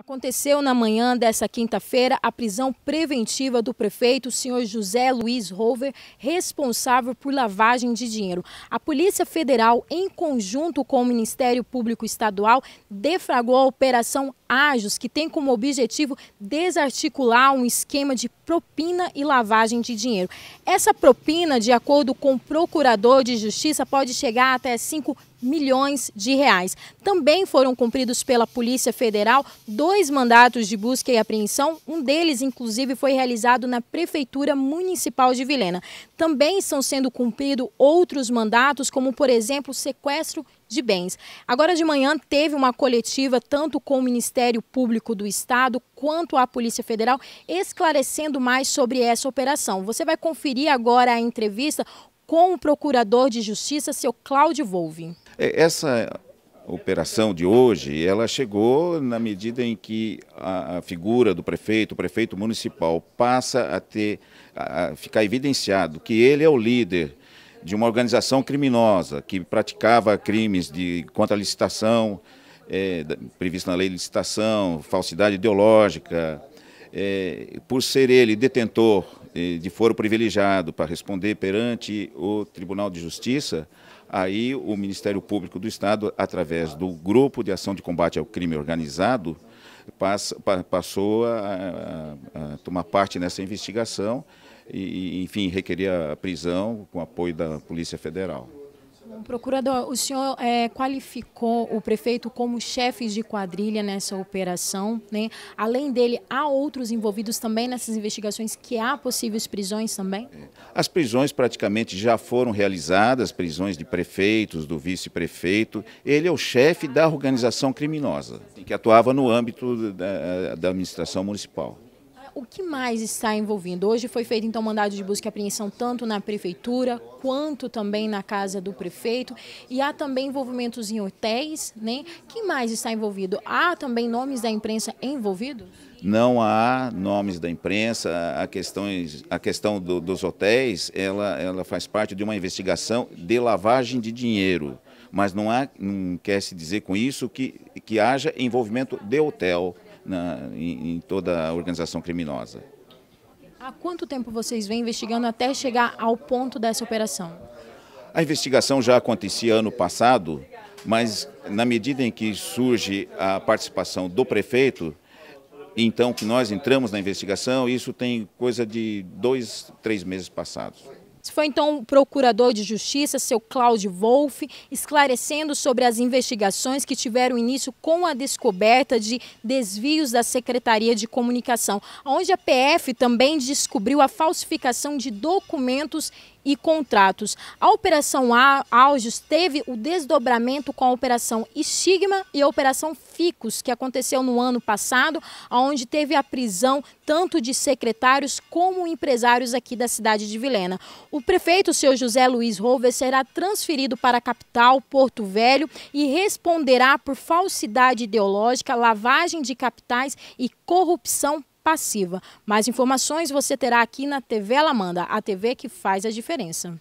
Aconteceu na manhã desta quinta-feira a prisão preventiva do prefeito, senhor José Luiz Rover, responsável por lavagem de dinheiro. A Polícia Federal, em conjunto com o Ministério Público Estadual, defragou a Operação Ajos, que tem como objetivo desarticular um esquema de propina e lavagem de dinheiro. Essa propina, de acordo com o procurador de justiça, pode chegar até 5 milhões de reais. Também foram cumpridos pela Polícia Federal dois mandatos de busca e apreensão, um deles inclusive foi realizado na Prefeitura Municipal de Vilena. Também estão sendo cumpridos outros mandatos, como por exemplo sequestro de bens. Agora de manhã teve uma coletiva tanto com o Ministério Público do Estado quanto a Polícia Federal esclarecendo mais sobre essa operação. Você vai conferir agora a entrevista com o Procurador de Justiça, seu Cláudio Volvi. É, essa operação de hoje, ela chegou na medida em que a, figura do prefeito, o prefeito municipal, passa a ter, a, ficar evidenciado que ele é o líder de uma organização criminosa que praticava crimes de contra licitação, é, previsto na lei de licitação, falsidade ideológica, é, por ser ele detentor de foro privilegiado para responder perante o Tribunal de Justiça, aí o Ministério Público do Estado, através do Grupo de Ação de Combate ao Crime Organizado, passa, passou a, a, a tomar parte nessa investigação e, enfim, requerer a prisão com apoio da Polícia Federal procurador, o senhor é, qualificou o prefeito como chefes de quadrilha nessa operação. Né? Além dele, há outros envolvidos também nessas investigações que há possíveis prisões também? As prisões praticamente já foram realizadas, prisões de prefeitos, do vice-prefeito. Ele é o chefe da organização criminosa, que atuava no âmbito da, da administração municipal. O que mais está envolvendo? Hoje foi feito então mandado de busca e apreensão tanto na prefeitura quanto também na casa do prefeito e há também envolvimentos em hotéis, né? Que mais está envolvido? Há também nomes da imprensa envolvidos? Não há nomes da imprensa, a, questões, a questão do, dos hotéis, ela, ela faz parte de uma investigação de lavagem de dinheiro, mas não, há, não quer se dizer com isso que, que haja envolvimento de hotel, na, em, em toda a organização criminosa. Há quanto tempo vocês vêm investigando até chegar ao ponto dessa operação? A investigação já acontecia ano passado, mas na medida em que surge a participação do prefeito, então que nós entramos na investigação, isso tem coisa de dois, três meses passados foi então o procurador de justiça, seu Cláudio Wolff, esclarecendo sobre as investigações que tiveram início com a descoberta de desvios da Secretaria de Comunicação, onde a PF também descobriu a falsificação de documentos e contratos. A Operação Augeos teve o desdobramento com a Operação Estigma e a Operação Ficus, que aconteceu no ano passado, onde teve a prisão tanto de secretários como empresários aqui da cidade de Vilena. O prefeito, seu José Luiz Rover, será transferido para a capital, Porto Velho, e responderá por falsidade ideológica, lavagem de capitais e corrupção passiva. Mais informações você terá aqui na TV Alamanda, a TV que faz a diferença.